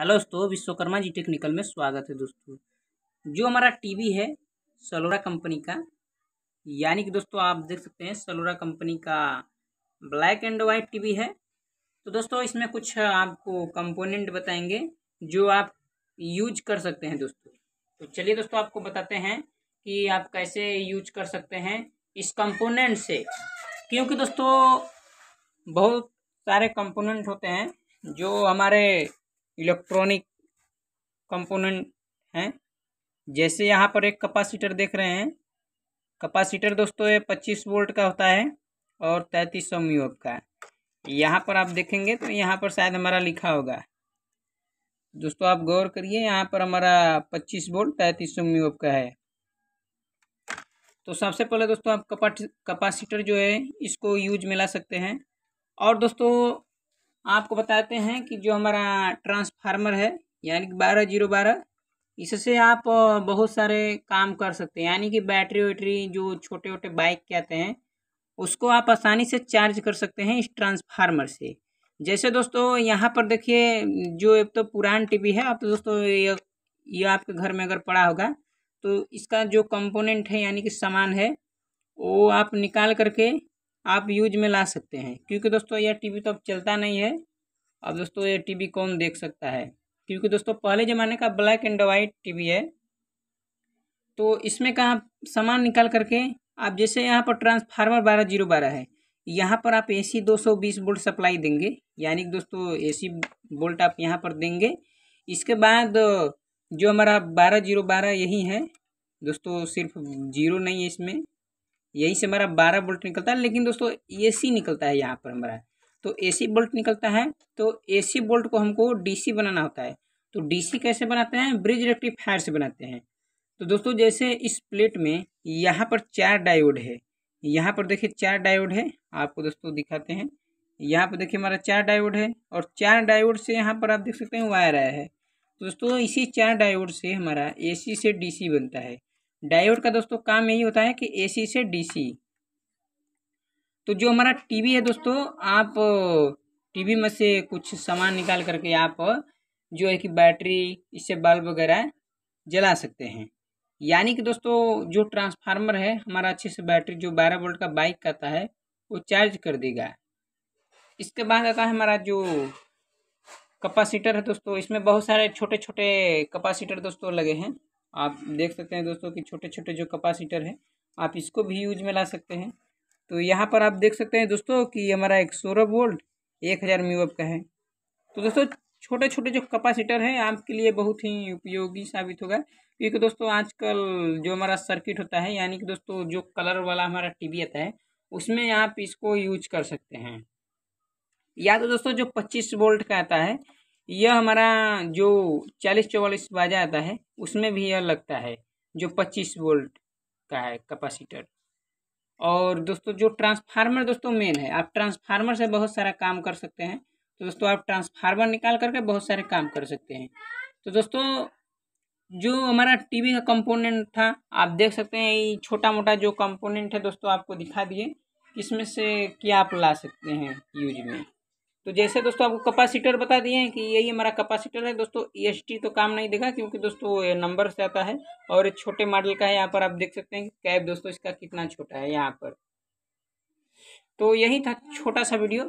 hello दोस्तों विश्वकर्मा जी technical में स्वागत है दोस्तों जो हमारा टीवी है सलोरा कंपनी का यानी कि दोस्तों आप देख सकते हैं सलोरा कंपनी का ब्लैक एंड वाइट टीवी है तो दोस्तों इसमें कुछ आपको कंपोनेंट बताएंगे जो आप यूज कर सकते हैं दोस्तों तो चलिए दोस्तों आपको बताते हैं कि आप कैसे यूज कर सकते हैं इस कंपोनेंट से क्योंकि दोस्तों बहुत सारे कंपोनेंट होते हैं जो हमारे इलेक्ट्रॉनिक कंपोनेंट हैं जैसे यहाँ पर एक कैपेसिटर देख रहे हैं कैपेसिटर दोस्तों ये 25 वोल्ट का होता है और तैंतीस सौ म्यूट का यहाँ पर आप देखेंगे तो यहाँ पर शायद हमारा लिखा होगा दोस्तों आप गौर करिए यहाँ पर हमारा 25 वोल्ट तैंतीस सौ म्यूट का है तो सबसे पहले दोस्तों आप कपासिटर जो है इसको यूज में ला सकते हैं और दोस्तों आपको बताते हैं कि जो हमारा ट्रांसफार्मर है यानी कि बारह जीरो बारह इससे आप बहुत सारे काम कर सकते हैं यानी कि बैटरी वैटरी जो छोटे छोटे बाइक के आते हैं उसको आप आसानी से चार्ज कर सकते हैं इस ट्रांसफार्मर से जैसे दोस्तों यहाँ पर देखिए जो एक तो पुरान टीवी है आप तो दोस्तों ये ये आपके घर में अगर पड़ा होगा तो इसका जो कंपोनेंट है यानी कि सामान है वो आप निकाल करके आप यूज में ला सकते हैं क्योंकि दोस्तों यह टीवी तो अब चलता नहीं है अब दोस्तों यह टीवी कौन देख सकता है क्योंकि दोस्तों पहले ज़माने का ब्लैक एंड वाइट टीवी है तो इसमें कहाँ सामान निकाल करके आप जैसे यहाँ पर ट्रांसफार्मर बारह जीरो बारह है यहाँ पर आप ए सी दो सौ बीस वोल्ट सप्लाई देंगे यानी कि दोस्तों ए सी वोल्ट आप यहाँ पर देंगे इसके बाद जो हमारा बारह जीरो बारह यही है दोस्तों सिर्फ जीरो नहीं है इसमें यही से हमारा बारह बोल्ट निकलता है लेकिन दोस्तों ए सी निकलता है यहाँ पर हमारा तो ए सी निकलता है तो ए सी को हमको डी सी बनाना होता है तो डी सी कैसे बनाते हैं ब्रिज रेक्टिफायर से बनाते हैं तो दोस्तों जैसे इस प्लेट में यहाँ पर चार डायोड है यहाँ पर देखिए चार डायोड है आपको दोस्तों दिखाते हैं यहाँ पर देखिए हमारा चार डायोड है और चार डायोड से यहाँ पर आप देख सकते हैं वायर आया है तो दोस्तों इसी चार डायोड से हमारा एसी से डीसी बनता है डायोड का दोस्तों काम यही होता है कि एसी से डीसी तो जो हमारा टीवी है दोस्तों आप टीवी में से कुछ सामान निकाल करके आप जो है कि बैटरी इससे बल्ब वगैरह जला सकते हैं यानी कि दोस्तों जो ट्रांसफार्मर है हमारा अच्छे से बैटरी जो बारह वोल्ट का बाइक करता आता है वो चार्ज कर देगा इसके बाद आता है हमारा जो कैपेसिटर है दोस्तों इसमें बहुत सारे छोटे छोटे कैपेसिटर दोस्तों लगे हैं आप देख सकते हैं दोस्तों कि छोटे छोटे जो कैपेसिटर हैं आप इसको भी यूज में ला सकते हैं तो यहाँ पर आप देख सकते हैं दोस्तों कि हमारा एक सोलह वोल्ट एक हज़ार म्यूअप का है तो दोस्तों छोटे छोटे जो कैपेसिटर हैं आपके लिए बहुत ही उपयोगी साबित होगा क्योंकि दोस्तों आजकल जो हमारा सर्किट होता है यानी कि दोस्तों जो कलर वाला हमारा वी आता है उसमें आप इसको यूज कर सकते हैं या तो दोस्तों जो पच्चीस वोल्ट का आता है यह हमारा जो चालीस चौवालीस बाजा आता है उसमें भी यह लगता है जो पच्चीस वोल्ट का है कैपेसिटर और दोस्तों जो ट्रांसफार्मर दोस्तों मेन है आप ट्रांसफार्मर से बहुत सारा काम कर सकते हैं तो दोस्तों आप ट्रांसफार्मर निकाल करके बहुत सारे काम कर सकते हैं तो दोस्तों जो हमारा टीवी का कंपोनेंट था आप देख सकते हैं ये छोटा मोटा जो कंपोनेंट है दोस्तों आपको दिखा दिए इसमें से क्या आप ला सकते हैं यूज में तो जैसे दोस्तों आपको कैपेसिटर बता दिए हैं कि यही हमारा कैपेसिटर है दोस्तों ई e तो काम नहीं देगा क्योंकि दोस्तों ये नंबर से आता है और ये छोटे मॉडल का है यहाँ पर आप देख सकते हैं कैब दोस्तों इसका कितना छोटा है यहाँ पर तो यही था छोटा सा वीडियो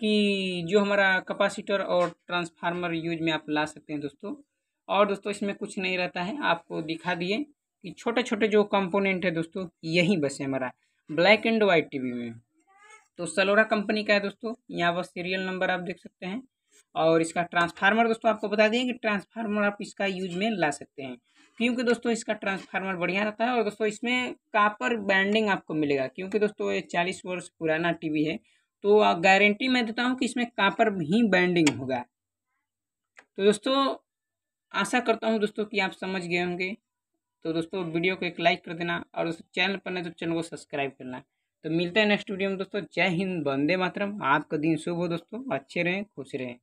कि जो हमारा कैपेसिटर और ट्रांसफार्मर यूज में आप ला सकते हैं दोस्तों और दोस्तों इसमें कुछ नहीं रहता है आपको दिखा दिए कि छोटे छोटे जो कंपोनेंट है दोस्तों यही बस है हमारा ब्लैक एंड वाइट टीवी में तो सलोरा कंपनी का है दोस्तों यहाँ पर सीरियल नंबर आप देख सकते हैं और इसका ट्रांसफार्मर दोस्तों आपको बता दें कि ट्रांसफार्मर आप इसका यूज में ला सकते हैं क्योंकि दोस्तों इसका ट्रांसफार्मर बढ़िया रहता है और दोस्तों इसमें कापर बैंडिंग आपको मिलेगा क्योंकि दोस्तों ये चालीस वर्ष पुराना टीवी है तो गारंटी मैं देता हूँ कि इसमें कापर ही बैंडिंग होगा तो दोस्तों आशा करता हूँ दोस्तों कि आप समझ गए होंगे तो दोस्तों वीडियो को एक लाइक कर देना और दोस्तों चैनल पर नहीं तो चैनल को सब्सक्राइब करना तो मिलते हैं नेक्स्ट वीडियो में दोस्तों जय हिंद बंदे मातरम आपका दिन शुभ हो दोस्तों अच्छे रहें खुश रहें